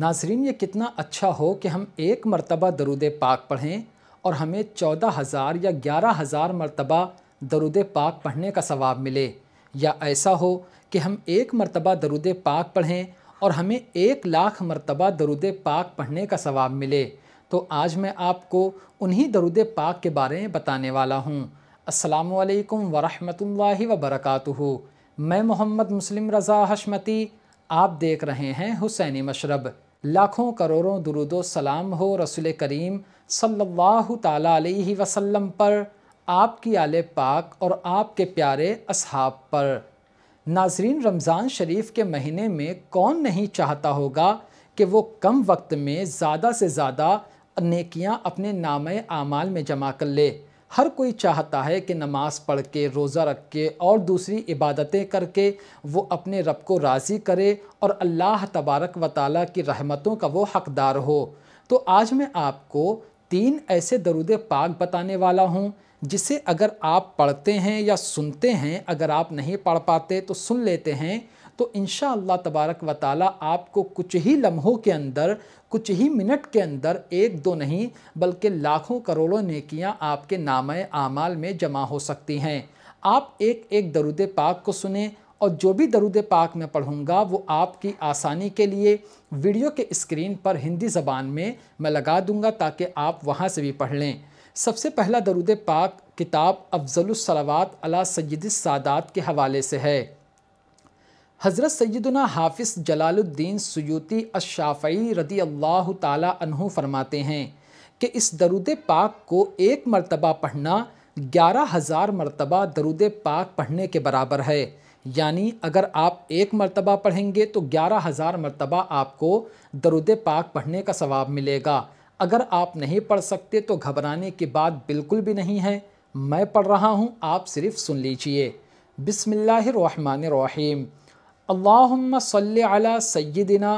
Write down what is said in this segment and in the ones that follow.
नाजरीन ये कितना अच्छा हो कि हम एक मरतबा दरुद पाक पढ़ें और हमें चौदह हज़ार या ग्यारह हज़ार मरतबा दरुद पाक पढ़ने का सवाब मिले या ऐसा हो कि हम एक मरतबा दरुद पाक पढ़ें और हमें एक लाख मरतबा दरुद पाक पढ़ने का सवाब मिले तो आज मैं आपको उन्हीं दरुद पाक के बारे में बताने वाला हूँ असलकम वरहल वबरक मैं मोहम्मद मुस्लिम रज़ा हशमती आप देख रहे हैं हुसैनी मशरब लाखों करोड़ों दुरुदो सलाम हो रसूल करीम सल्लल्लाहु ताला अलैहि वसल्लम पर आपकी आल पाक और आपके प्यारे असहाब पर नाजरीन रमज़ान शरीफ के महीने में कौन नहीं चाहता होगा कि वो कम वक्त में ज़्यादा से ज़्यादा नेकियां अपने नाम आमाल में जमा कर ले हर कोई चाहता है कि नमाज़ पढ़ के रोज़ा रख के और दूसरी इबादतें करके वो अपने रब को राज़ी करे और अल्लाह तबारक व ताली की रहमतों का वो हकदार हो तो आज मैं आपको तीन ऐसे दरुद पाक बताने वाला हूँ जिसे अगर आप पढ़ते हैं या सुनते हैं अगर आप नहीं पढ़ पाते तो सुन लेते हैं तो इन तबारक व ताली आपको कुछ ही लम्हों के अंदर कुछ ही मिनट के अंदर एक दो नहीं बल्कि लाखों करोड़ों नेकियां आपके नाम आमाल में जमा हो सकती हैं आप एक एक दरुद पाक को सुने और जो भी दरुद पाक मैं पढ़ूँगा वो आपकी आसानी के लिए वीडियो के स्क्रीन पर हिंदी ज़बान में मैं लगा दूँगा ताकि आप वहाँ से भी पढ़ लें सबसे पहला दरुद पाक किताब अफजलसलावात अला सैद सादात के हवाले से है हज़रत सैदुना हाफिज़ जलालुद्दीन सयूती अशाफ़ी रदी अल्लाह तहु फरमाते हैं कि इस दरुद पाक को एक मरतबा पढ़ना ग्यारह हज़ार मरतबा दरुद पाक पढ़ने के बराबर है यानी अगर आप एक मरतबा पढ़ेंगे तो ग्यारह हज़ार मरतबा आपको दरुद पाक पढ़ने का सवाब मिलेगा अगर आप नहीं पढ़ सकते तो घबराने की बात बिल्कुल भी नहीं है मैं पढ़ रहा हूँ आप सिर्फ़ सुन लीजिए रहीम अल्लाहुम्मा सल्लि अला सय्यदिना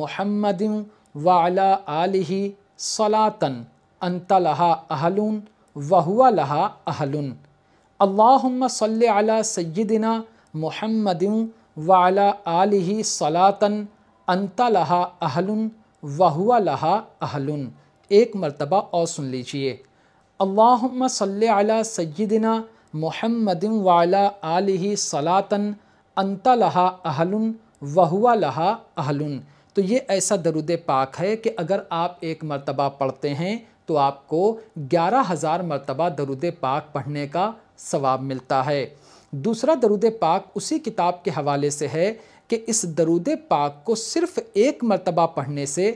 मुहम्मदिम वाला आलिही सलातन अंत लहा अहलुन वहुआ लहा अहलुन अल्लाहुम्मा सल्लि अला सय्यदिना मुहम्मदिम वाला आलिही सलातन अंत लहा अहलुन वहुआ लहा अहलुन एक मरतबा और सुन लीजिए अल्लाहुम्मा सल्लि अला सय्यदिना मुहम्मदिम वाला आलिही सलातन अंता लहा अहलुन वहुआ लहा अहलुन तो ये ऐसा दरुद पाक है कि अगर आप एक मरतबा पढ़ते हैं तो आपको ग्यारह हज़ार मरतबा दरुद पाक पढ़ने का सवाब मिलता है दूसरा दरुद पाक उसी किताब के हवाले से है कि इस दरुद पाक को सिर्फ़ एक मरतबा पढ़ने से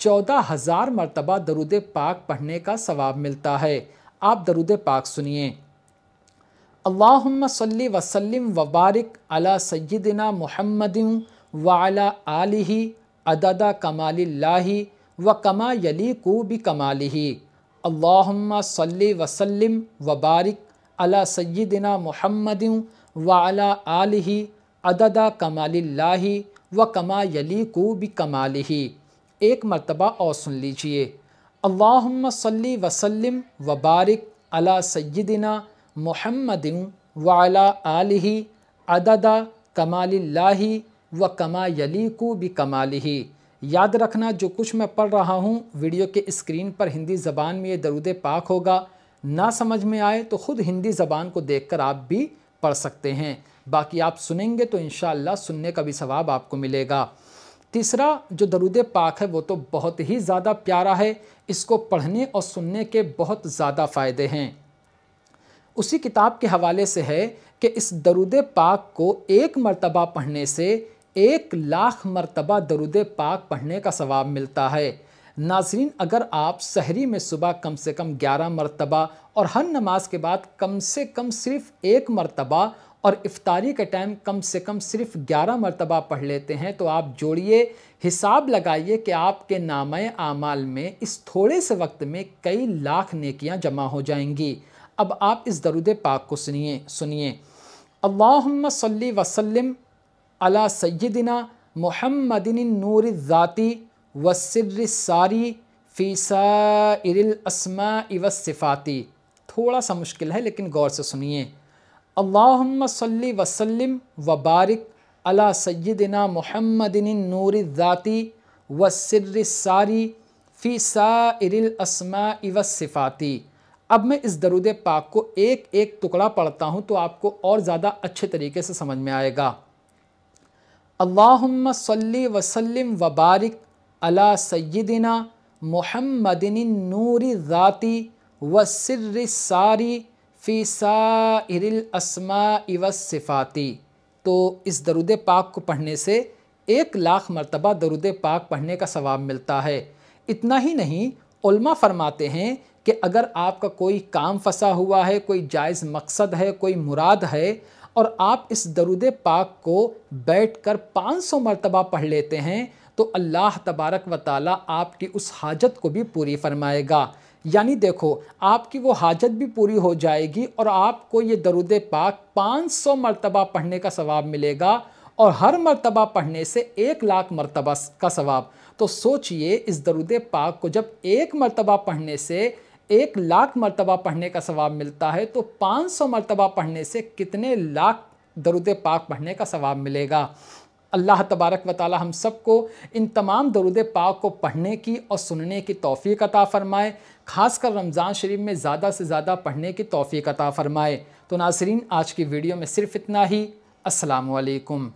चौदह हज़ार मरतबा दरुद पाक पढ़ने का सवाब मिलता है आप दरुद पाक सुनिए अल्लाम सल्ली वसलम वबारक अला सयदिना महमद वाला आलि अददा कमाल व कमा यली को भी कमाल अल्लाम सल्ली वसलम वबारक अला सयदिना महमद वाला आलि अददा कमाली व कमा यली को भी कमाली एक मरतबा और सुन लीजिए अल्लाम सल वसलम वबारक अला सयदिना मोहम्मद वाला आलि अददा कमाली व कमा यलीकू भी ही याद रखना जो कुछ मैं पढ़ रहा हूँ वीडियो के स्क्रीन पर हिंदी ज़बान में ये दरूद पाक होगा ना समझ में आए तो ख़ुद हिंदी ज़बान को देख कर आप भी पढ़ सकते हैं बाकी आप सुनेंगे तो इन सुनने का भी सवाब आपको मिलेगा तीसरा जो दरुद पाक है वो तो बहुत ही ज़्यादा प्यारा है इसको पढ़ने और सुनने के बहुत ज़्यादा फ़ायदे हैं उसी किताब के हवाले से है कि इस दरुद पाक को एक मरतबा पढ़ने से एक लाख मरतबा दरुद पाक पढ़ने का सवाब मिलता है नाजरीन अगर आप सहरी में सुबह कम से कम ग्यारह मरतबा और हर नमाज के बाद कम से कम सिर्फ़ एक मरतबा और इफ्तारी के टाइम कम से कम सिर्फ ग्यारह मरतबा पढ़ लेते हैं तो आप जोड़िए हिसाब लगाइए कि आपके नाम आमाल में इस थोड़े से वक्त में कई लाख नेकियां जमा हो जाएंगी अब आप इस दरुद पाक को सुनिए सुनिए अल्लाहुम्मा सल्ली अला सय्यदिना मोहम्मदिन नूर ज़ाती वसर सारी फ़ीसा इरलसमा इवसिफ़ाती थोड़ा सा मुश्किल है लेकिन गौर से सुनिए अल्लाहुम्मा सल्ली वसल्लम व बारिक अला सय्यदिना मोहम्मदिन नूर ज़ाती वसर सारी फ़ीसा इरलसमा इवसिफ़ाती अब मैं इस दरुद पाक को एक एक टुकड़ा पढ़ता हूँ तो आपको और ज़्यादा अच्छे तरीके से समझ में आएगा अल्लाहुम्म सल्ली वसल्लिम वबारिक अला सय्यदिना मोहम्मदिन नूरी ज़ाती व सर सारी फ़ी साइरिल व सिफ़ाती तो इस दरुद पाक को पढ़ने से एक लाख मरतबा दरुद पाक पढ़ने का सवाब मिलता है इतना ही नहीं उल्मा फरमाते हैं कि अगर आपका कोई काम फंसा हुआ है कोई जायज़ मकसद है कोई मुराद है और आप इस दरुद पाक को बैठ कर पाँच सौ मरतबा पढ़ लेते हैं तो अल्लाह तबारक व ताली आपकी उस हाजत को भी पूरी फरमाएगा यानी देखो आपकी वो हाजत भी पूरी हो जाएगी और आपको ये दरुद पाक पाँच सौ मरतबा पढ़ने का सवाब मिलेगा और हर मरतबा पढ़ने से एक लाख मरतबा का सवाब तो सोचिए इस दरुद पाक को जब एक मरतबा पढ़ने से एक लाख मरतबा पढ़ने का सवाब मिलता है तो 500 मरतबा पढ़ने से कितने लाख दरुद पाक पढ़ने का सवाब मिलेगा अल्लाह तबारक व ताली हम सबको इन तमाम दरुद पाक को पढ़ने की और सुनने की तोफ़ी अता फ़रमाए ख़ास कर रमज़ान शरीफ में ज़्यादा से ज़्यादा पढ़ने की तोफ़ी अता फ़रमाए तो नाजरीन आज की वीडियो में सिर्फ़ इतना ही असलकम